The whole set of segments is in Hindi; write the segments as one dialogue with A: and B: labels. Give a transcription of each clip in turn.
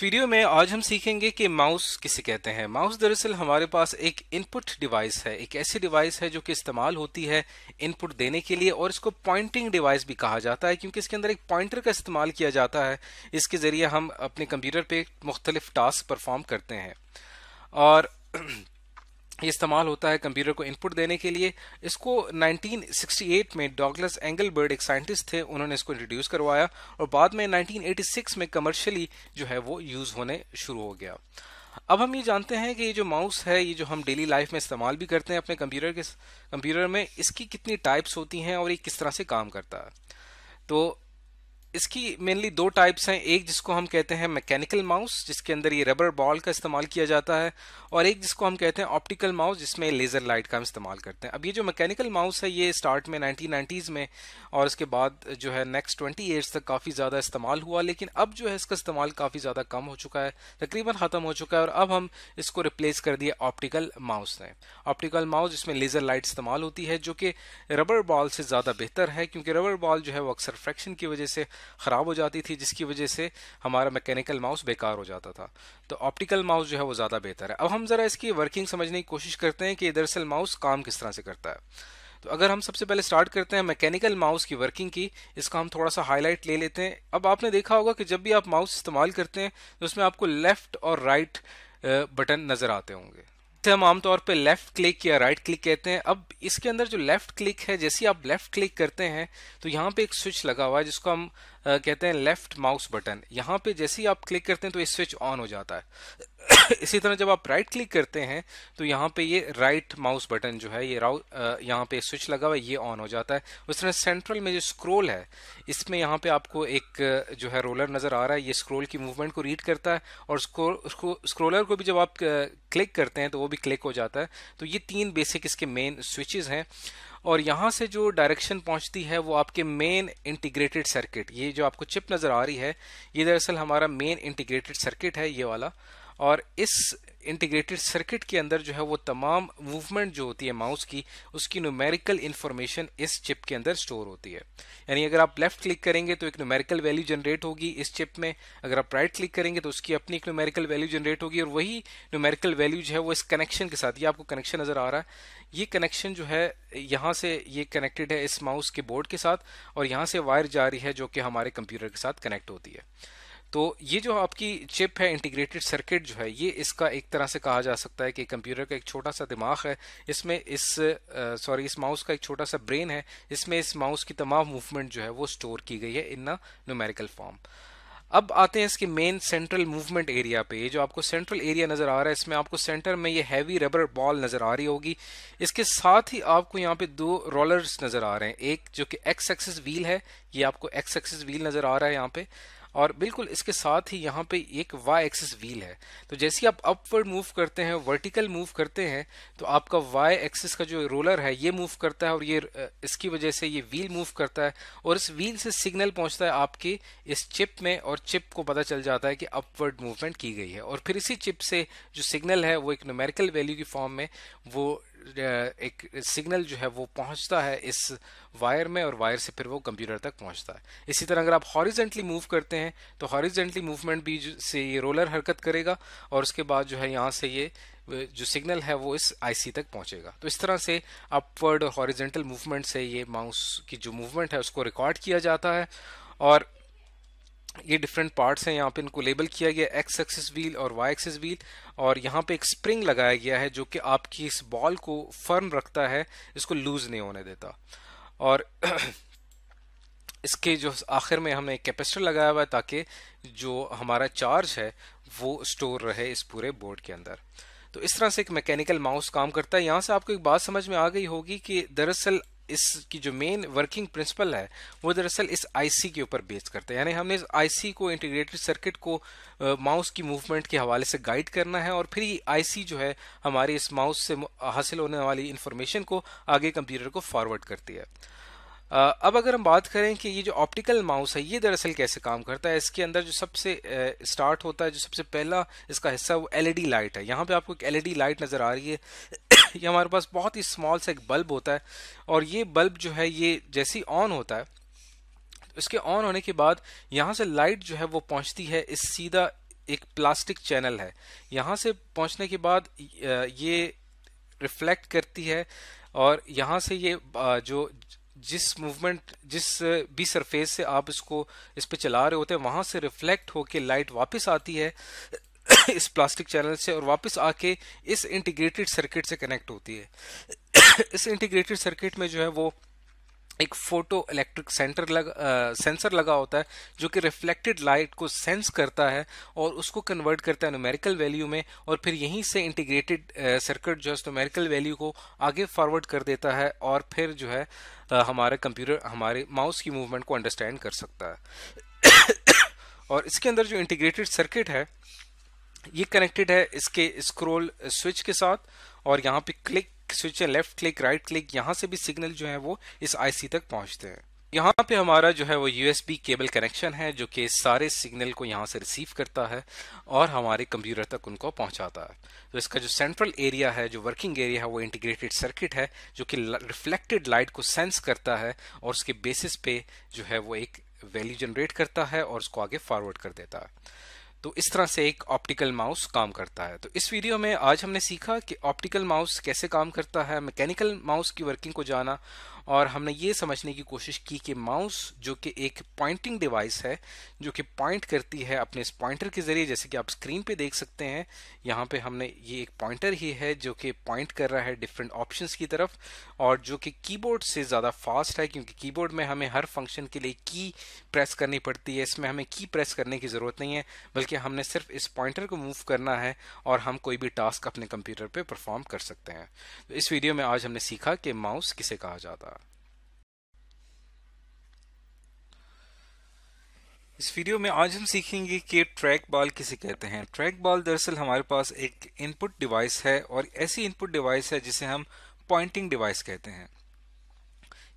A: इस वीडियो में आज हम सीखेंगे कि माउस किसे कहते हैं माउस दरअसल हमारे पास एक इनपुट डिवाइस है एक ऐसी डिवाइस है जो कि इस्तेमाल होती है इनपुट देने के लिए और इसको पॉइंटिंग डिवाइस भी कहा जाता है क्योंकि इसके अंदर एक पॉइंटर का इस्तेमाल किया जाता है इसके ज़रिए हम अपने कंप्यूटर पे मुख्तलिफ टास्क परफॉर्म करते हैं और इस्तेमाल होता है कंप्यूटर को इनपुट देने के लिए इसको 1968 में डॉगलस एंगलबर्ड एक साइंटिस्ट थे उन्होंने इसको इंट्रोड्यूस करवाया और बाद में 1986 में कमर्शियली जो है वो यूज़ होने शुरू हो गया अब हम ये जानते हैं कि ये जो माउस है ये जो हम डेली लाइफ में इस्तेमाल भी करते हैं अपने कंप्यूटर के कंप्यूटर में इसकी कितनी टाइप्स होती हैं और ये किस तरह से काम करता है तो इसकी मेनली दो टाइप्स हैं एक जिसको हम कहते हैं मैकेनिकल माउस जिसके अंदर ये रबर बॉल का इस्तेमाल किया जाता है और एक जिसको हम कहते हैं ऑप्टिकल माउस जिसमें लेज़र लाइट का इस्तेमाल करते हैं अब ये जो मैकेनिकल माउस है ये स्टार्ट में नाइनटीज़ में और उसके बाद जो है नेक्स्ट ट्वेंटी ईयर्स तक काफ़ी ज़्यादा इस्तेमाल हुआ लेकिन अब जो है इसका इस्तेमाल काफ़ी ज़्यादा कम हो चुका है तकरीबन ख़त्म हो चुका है और अब हम इसको रिप्लेस कर दिया ऑप्टिकल माउस ने ऑप्टिकल माउस जिसमें लेज़र लाइट इस्तेमाल होती है जो कि रबर बॉल से ज़्यादा बेहतर है क्योंकि रबर बॉल जो है वो अक्सर फ्रैक्शन की वजह से ख़राब हो जाती थी जिसकी वजह से हमारा मैकेनिकल माउस बेकार हो जाता था तो ऑप्टिकल माउस जो है वो ज़्यादा बेहतर है अब हम ज़रा इसकी वर्किंग समझने की कोशिश करते हैं कि दरअसल माउस काम किस तरह से करता है तो अगर हम सबसे पहले स्टार्ट करते हैं मैकेनिकल माउस की वर्किंग की इसका हम थोड़ा सा हाईलाइट ले लेते हैं अब आपने देखा होगा कि जब भी आप माउस इस्तेमाल करते हैं तो उसमें आपको लेफ़्ट और राइट बटन नज़र आते होंगे हम आमतौर पे लेफ्ट क्लिक या राइट क्लिक कहते हैं अब इसके अंदर जो लेफ्ट क्लिक है जैसे आप लेफ्ट क्लिक करते हैं तो यहाँ पे एक स्विच लगा हुआ है जिसको हम कहते हैं लेफ्ट माउस बटन यहाँ पे जैसे ही आप क्लिक करते हैं तो ये स्विच ऑन हो जाता है इसी तरह जब आप राइट क्लिक करते हैं तो यहाँ पे ये राइट माउस बटन जो है ये राउ यहाँ पे स्विच लगा हुआ है ये ऑन हो जाता है उस तरह सेंट्रल में जो स्क्रोल है इसमें यहाँ पे आपको एक जो है रोलर नज़र आ रहा है ये स्क्रोल की मूवमेंट को रीड करता है और स्क्रोलर को भी जब आप क्लिक करते हैं तो वो भी क्लिक हो जाता है तो ये तीन बेसिक इसके मेन स्विचेज़ हैं और यहाँ से जो डायरेक्शन पहुँचती है वो आपके मेन इंटीग्रेटेड सर्किट ये जो आपको चिप नज़र आ रही है ये दरअसल हमारा मेन इंटीग्रेटेड सर्किट है ये वाला और इस इंटीग्रेटेड सर्किट के अंदर जो है वो तमाम मूवमेंट जो होती है माउस की उसकी न्यूमेरिकल इन्फॉर्मेशन इस चिप के अंदर स्टोर होती है यानी अगर आप लेफ्ट क्लिक करेंगे तो एक न्यूमेरिकल वैल्यू जनरेट होगी इस चिप में अगर आप राइट क्लिक करेंगे तो उसकी अपनी एक न्यूमेरिकल वैल्यू जनरेट होगी और वही न्यूमेरिकल वैल्यू जो है वो इस कनेक्शन के साथ ये आपको कनेक्शन नज़र आ रहा है ये कनेक्शन जो है यहाँ से ये कनेक्टेड है इस माउस के बोर्ड के साथ और यहाँ से वायर जा रही है जो कि हमारे कंप्यूटर के साथ कनेक्ट होती है तो ये जो आपकी चिप है इंटीग्रेटेड सर्किट जो है ये इसका एक तरह से कहा जा सकता है कि कंप्यूटर का एक छोटा सा दिमाग है इसमें इस सॉरी इस माउस का एक छोटा सा ब्रेन है इसमें इस माउस की तमाम मूवमेंट जो है वो स्टोर की गई है इन अ न्यूमेरिकल फॉर्म अब आते हैं इसके मेन सेंट्रल मूवमेंट एरिया पे ये जो आपको सेंट्रल एरिया नज़र आ रहा है इसमें आपको सेंटर में ये हैवी रबर बॉल नज़र आ रही होगी इसके साथ ही आपको यहाँ पे दो रोलर्स नज़र आ रहे हैं एक जो कि एक्स एक्सिस व्हील है ये आपको एक्स एक्सिस व्हील नज़र आ रहा है यहाँ पे और बिल्कुल इसके साथ ही यहाँ पे एक वाई एक्सिस व्हील है तो जैसे आप अपवर्ड मूव करते हैं वर्टिकल मूव करते हैं तो आपका वाई एक्सिस का जो रोलर है ये मूव करता है और ये इसकी वजह से ये व्हील मूव करता है और इस व्हील से सिग्नल पहुँचता है आपके इस चिप में और चिप को पता चल जाता है कि अपवर्ड मूवमेंट की गई है और फिर इसी चिप से जो सिग्नल है वो एक न्यूमेरिकल वैल्यू की फॉर्म में वो एक सिग्नल जो है वो पहुंचता है इस वायर में और वायर से फिर वो कंप्यूटर तक पहुंचता है इसी तरह अगर आप हॉरिजेंटली मूव करते हैं तो हॉरिजेंटली मूवमेंट भी से ये रोलर हरकत करेगा और उसके बाद जो है यहाँ से ये जो सिग्नल है वो इस आईसी तक पहुंचेगा तो इस तरह से अपवर्ड और हॉरिजेंटल मूवमेंट से ये माउस की जो मूवमेंट है उसको रिकॉर्ड किया जाता है और ये डिफरेंट पार्ट्स हैं यहाँ पे इनको लेबल किया गया एक्स एक्सिस व्हील और वाई एक्सिस व्हील और यहाँ पे एक स्प्रिंग लगाया गया है जो कि आपकी इस बॉल को फर्म रखता है इसको लूज नहीं होने देता और इसके जो आखिर में हमने एक कैपेसिटर लगाया हुआ है ताकि जो हमारा चार्ज है वो स्टोर रहे इस पूरे बोर्ड के अंदर तो इस तरह से एक मैकेनिकल माउस काम करता है यहाँ से आपको एक बात समझ में आ गई होगी कि दरअसल इसकी जो मेन वर्किंग प्रिंसिपल है वो दरअसल इस आईसी के ऊपर बेस करता है यानी हमने इस आईसी को इंटीग्रेटेड सर्किट को माउस की मूवमेंट के हवाले से गाइड करना है और फिर ये आईसी जो है हमारे इस माउस से हासिल होने वाली इन्फॉर्मेशन को आगे कंप्यूटर को फॉरवर्ड करती है अब अगर हम बात करें कि ये जो ऑप्टिकल माउस है ये दरअसल कैसे काम करता है इसके अंदर जो सबसे स्टार्ट होता है जो सबसे पहला इसका हिस्सा वो एलईडी लाइट है यहाँ पे आपको एक एलईडी लाइट नज़र आ रही है ये हमारे पास बहुत ही स्मॉल सा एक बल्ब होता है और ये बल्ब जो है ये जैसे ही ऑन होता है इसके ऑन होने के बाद यहाँ से लाइट जो है वो पहुँचती है इस सीधा एक प्लास्टिक चैनल है यहाँ से पहुँचने के बाद ये रिफ्लेक्ट करती है और यहाँ से ये जो जिस मूवमेंट जिस भी सरफेस से आप इसको इस पर चला रहे होते हैं वहाँ से रिफ्लेक्ट होकर लाइट वापस आती है इस प्लास्टिक चैनल से और वापस आके इस इंटीग्रेटेड सर्किट से कनेक्ट होती है इस इंटीग्रेटेड सर्किट में जो है वो एक फोटो इलेक्ट्रिक सेंटर लग सेंसर लगा होता है जो कि रिफ्लेक्टेड लाइट को सेंस करता है और उसको कन्वर्ट करता है नोमेरिकल वैल्यू में और फिर यहीं से इंटीग्रेटेड सर्किट जो है नोमेरिकल वैल्यू को आगे फॉरवर्ड कर देता है और फिर जो है हमारे कंप्यूटर हमारे माउस की मूवमेंट को अंडरस्टैंड कर सकता है और इसके अंदर जो इंटीग्रेटेड सर्किट है ये कनेक्टेड है इसके स्क्रोल स्विच के साथ और यहाँ पे क्लिक स्विच है लेफ्ट क्लिक राइट क्लिक यहाँ से भी सिग्नल जो है वो इस आईसी तक पहुँचते हैं यहाँ पे हमारा जो है वो यूएसबी केबल कनेक्शन है जो कि सारे सिग्नल को यहाँ से रिसीव करता है और हमारे कंप्यूटर तक उनको पहुँचाता है तो इसका जो सेंट्रल एरिया है जो वर्किंग एरिया है वो इंटीग्रेटेड सर्किट है जो कि रिफ्लेक्टेड लाइट को सेंस करता है और उसके बेसिस पे जो है वो एक वैल्यू जनरेट करता है और उसको आगे फॉरवर्ड कर देता है तो इस तरह से एक ऑप्टिकल माउस काम करता है तो इस वीडियो में आज हमने सीखा कि ऑप्टिकल माउस कैसे काम करता है मैकेनिकल माउस की वर्किंग को जाना और हमने ये समझने की कोशिश की कि माउस जो कि एक पॉइंटिंग डिवाइस है जो कि पॉइंट करती है अपने इस पॉइंटर के ज़रिए जैसे कि आप स्क्रीन पे देख सकते हैं यहाँ पे हमने ये एक पॉइंटर ही है जो कि पॉइंट कर रहा है डिफरेंट ऑप्शंस की तरफ और जो कि कीबोर्ड से ज़्यादा फास्ट है क्योंकि कीबोर्ड में हमें हर फंक्शन के लिए की प्रेस करनी पड़ती है इसमें हमें की प्रेस करने की ज़रूरत नहीं है बल्कि हमने सिर्फ इस पॉइंटर को मूव करना है और हम कोई भी टास्क अपने कंप्यूटर पर परफॉर्म कर सकते हैं तो इस वीडियो में आज हमने सीखा कि माउस किसे कहा जाता है इस वीडियो में आज हम सीखेंगे कि ट्रैक बॉल किसे कहते हैं ट्रैक बॉल दरअसल हमारे पास एक इनपुट डिवाइस है और ऐसी इनपुट डिवाइस है जिसे हम पॉइंटिंग डिवाइस कहते हैं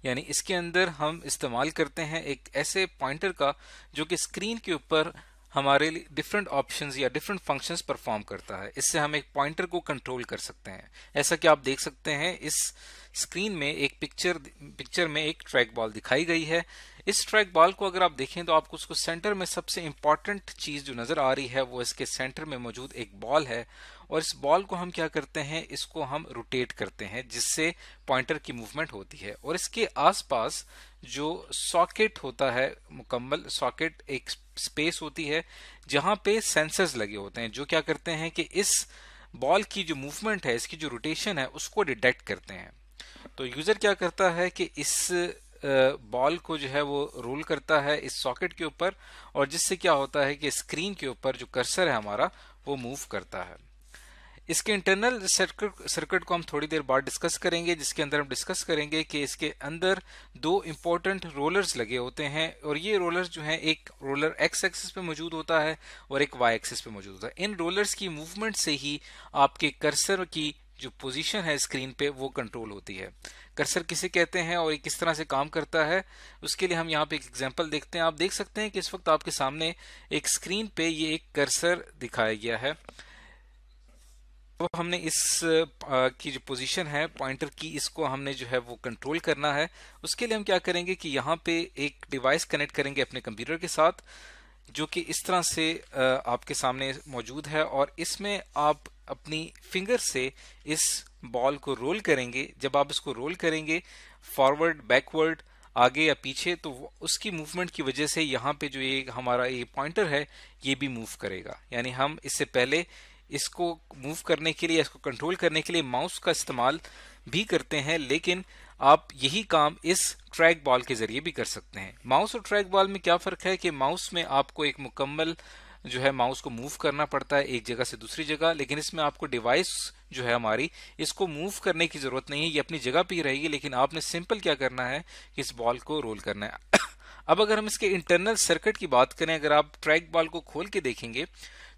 A: यानी इसके अंदर हम इस्तेमाल करते हैं एक ऐसे पॉइंटर का जो कि स्क्रीन के ऊपर हमारे लिए डिफरेंट ऑप्शन या डिफरेंट फंक्शंस परफॉर्म करता है इससे हम एक पॉइंटर को कंट्रोल कर सकते हैं ऐसा कि आप देख सकते हैं इस स्क्रीन में एक पिक्चर पिक्चर में एक ट्रैक बॉल दिखाई गई है इस ट्रैक बॉल को अगर आप देखें तो आपको उसको सेंटर में सबसे इंपॉर्टेंट चीज जो नजर आ रही है वो इसके सेंटर में मौजूद एक बॉल है और इस बॉल को हम क्या करते हैं इसको हम रोटेट करते हैं जिससे पॉइंटर की मूवमेंट होती है और इसके आसपास जो सॉकेट होता है मुकम्मल सॉकेट एक स्पेस होती है जहां पे सेंसर्स लगे होते हैं जो क्या करते हैं कि इस बॉल की जो मूवमेंट है इसकी जो रोटेशन है उसको डिटेक्ट करते हैं तो यूजर क्या करता है कि इस बॉल को जो है वो रोल करता है इस सॉकेट के ऊपर और जिससे क्या होता है कि स्क्रीन के ऊपर जो कर्सर है हमारा वो मूव करता है इसके इंटरनल सर्किट सर्किट को हम थोड़ी देर बाद डिस्कस करेंगे जिसके अंदर हम डिस्कस करेंगे कि इसके अंदर दो इम्पोर्टेंट रोलर्स लगे होते हैं और ये रोलर्स जो हैं एक रोलर एक्स एक्सिस पे मौजूद होता है और एक वाई एक्सिस पे मौजूद होता है इन रोलर्स की मूवमेंट से ही आपके कर्सर की जो पोजीशन है स्क्रीन पे वो कंट्रोल होती है कर्सर किसे कहते हैं और ये किस तरह से काम करता है उसके लिए हम यहाँ पे एक एग्जांपल देखते हैं आप देख सकते हैं कि इस वक्त आपके सामने एक स्क्रीन पे ये एक कर्सर दिखाया गया है तो हमने इस की जो पोजीशन है पॉइंटर की इसको हमने जो है वो कंट्रोल करना है उसके लिए हम क्या करेंगे कि यहाँ पे एक डिवाइस कनेक्ट करेंगे अपने कंप्यूटर के साथ जो कि इस तरह से आपके सामने मौजूद है और इसमें आप अपनी फिंगर से इस बॉल को रोल करेंगे जब आप इसको रोल करेंगे फॉरवर्ड बैकवर्ड आगे या पीछे तो उसकी मूवमेंट की वजह से यहाँ पे जो ये हमारा ये पॉइंटर है ये भी मूव करेगा यानी हम इससे पहले इसको मूव करने के लिए इसको कंट्रोल करने के लिए माउस का इस्तेमाल भी करते हैं लेकिन आप यही काम इस ट्रैक बॉल के जरिए भी कर सकते हैं माउस और ट्रैक बॉल में क्या फ़र्क है कि माउस में आपको एक मुकम्मल जो है माउस को मूव करना पड़ता है एक जगह से दूसरी जगह लेकिन इसमें आपको डिवाइस जो है हमारी इसको मूव करने की ज़रूरत नहीं है ये अपनी जगह पर ही रहेगी लेकिन आपने सिंपल क्या करना है कि इस बॉल को रोल करना है अब अगर हम इसके इंटरनल सर्किट की बात करें अगर आप ट्रैक बॉल को खोल के देखेंगे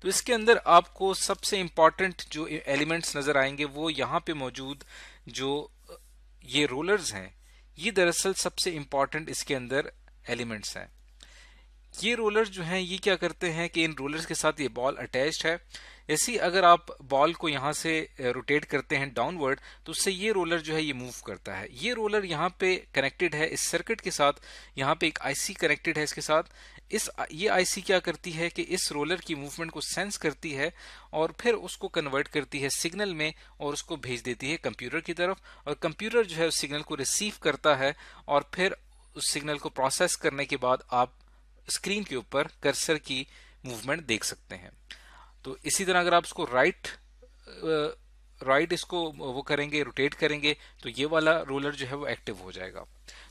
A: तो इसके अंदर आपको सबसे इम्पॉर्टेंट जो एलिमेंट्स नज़र आएंगे वो यहाँ पे मौजूद जो ये रोलर्स हैं ये दरअसल सबसे इम्पॉर्टेंट इसके अंदर एलिमेंट्स हैं ये रोलर्स जो हैं ये क्या करते हैं कि इन रोलर्स के साथ ये बॉल अटैच्ड है ऐसी अगर आप बॉल को यहाँ से रोटेट करते हैं डाउनवर्ड तो उससे ये रोलर जो है ये मूव करता है ये रोलर यहाँ पे कनेक्टेड है इस सर्किट के साथ यहाँ पे एक आईसी कनेक्टेड है इसके साथ इस ये आईसी क्या करती है कि इस रोलर की मूवमेंट को सेंस करती है और फिर उसको कन्वर्ट करती है सिग्नल में और उसको भेज देती है कंप्यूटर की तरफ और कंप्यूटर जो है उस सिग्नल को रिसीव करता है और फिर उस सिग्नल को प्रोसेस करने के बाद आप स्क्रीन के ऊपर कर्सर की मूवमेंट देख सकते हैं तो इसी तरह अगर आप इसको राइट राइट इसको वो करेंगे रोटेट करेंगे तो ये वाला रोलर जो है वो एक्टिव हो जाएगा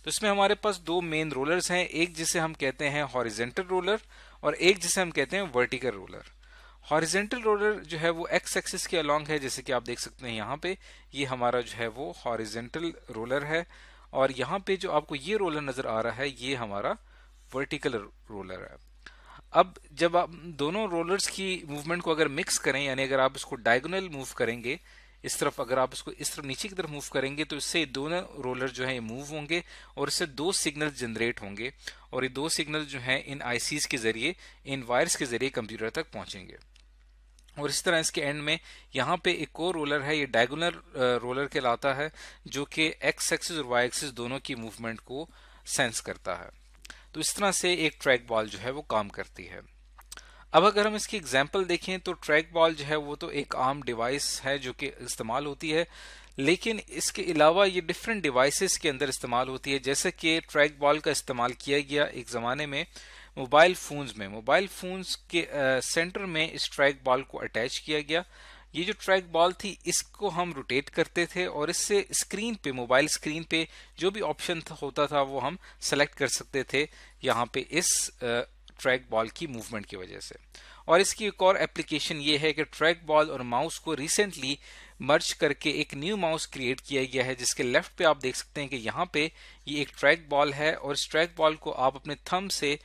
A: तो इसमें हमारे पास दो मेन रोलर्स हैं एक जिसे हम कहते हैं हॉरिजेंटल रोलर और एक जिसे हम कहते हैं वर्टिकल रोलर हॉरिजेंटल रोलर जो है वो एक्स एक्सिस के अलॉन्ग है जैसे कि आप देख सकते हैं यहाँ पे ये हमारा जो है वो हॉरिजेंटल रोलर है और यहाँ पे जो आपको ये रोलर नज़र आ रहा है ये हमारा वर्टिकल रोलर है अब जब आप दोनों रोलर्स की मूवमेंट को अगर मिक्स करें यानी अगर आप इसको डायगोनल मूव करेंगे इस तरफ अगर आप इसको इस तरफ नीचे की तरफ मूव करेंगे तो इससे दोनों रोलर जो है मूव होंगे और इससे दो सिग्नल जनरेट होंगे और ये दो सिग्नल जो है इन आईसी के जरिए इन वायर्स के जरिए कंप्यूटर तक पहुंचेंगे और इस तरह इसके एंड में यहाँ पे एक और रोलर है ये डायगोनल रोलर कहलाता है जो कि एक्स एक्सिस और वाई एक्सिस दोनों की मूवमेंट को सेंस करता है तो इस तरह से एक ट्रैक बॉल जो है वो काम करती है अब अगर हम इसकी एग्जाम्पल देखें तो ट्रैक बॉल जो है वो तो एक आम डिवाइस है जो कि इस्तेमाल होती है लेकिन इसके अलावा ये डिफरेंट डिवाइसेस के अंदर इस्तेमाल होती है जैसे कि ट्रैक बॉल का इस्तेमाल किया गया एक ज़माने में मोबाइल फ़ोन्स में मोबाइल फ़ोन्स के सेंटर में इस ट्रैक बॉल को अटैच किया गया ये जो ट्रैक बॉल थी इसको हम रोटेट करते थे और इससे स्क्रीन पे मोबाइल स्क्रीन पे जो भी ऑप्शन होता था वो हम सेलेक्ट कर सकते थे यहाँ पे इस ट्रैक बॉल की मूवमेंट की वजह से और इसकी एक और एप्लीकेशन ये है कि ट्रैक बॉल और माउस को रिसेंटली मर्ज करके एक न्यू माउस क्रिएट किया गया है जिसके लेफ्ट पे आप देख सकते हैं कि यहाँ पे ये एक ट्रैक बॉल है और इस ट्रैक बॉल को आप अपने थम से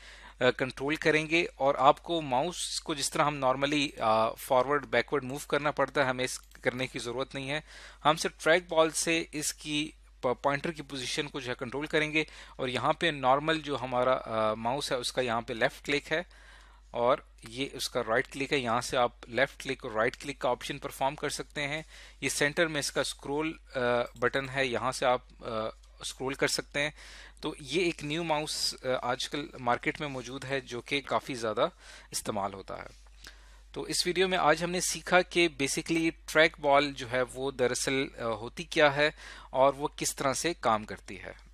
A: कंट्रोल करेंगे और आपको माउस को जिस तरह हम नॉर्मली फॉरवर्ड बैकवर्ड मूव करना पड़ता है हमें इस करने की ज़रूरत नहीं है हम सिर्फ ट्रैक बॉल से इसकी पॉइंटर की पोजीशन को जो है कंट्रोल करेंगे और यहाँ पे नॉर्मल जो हमारा माउस है उसका यहाँ पे लेफ़्ट क्लिक है और ये उसका राइट right क्लिक है यहाँ से आप लेफ़्ट क्लिक और राइट क्लिक का ऑप्शन परफॉर्म कर सकते हैं ये सेंटर में इसका स्क्रोल बटन है यहाँ से आप स्क्रोल कर सकते हैं तो ये एक न्यू माउस आजकल मार्केट में मौजूद है जो कि काफ़ी ज़्यादा इस्तेमाल होता है तो इस वीडियो में आज हमने सीखा कि बेसिकली ट्रैक बॉल जो है वो दरअसल होती क्या है और वो किस तरह से काम करती है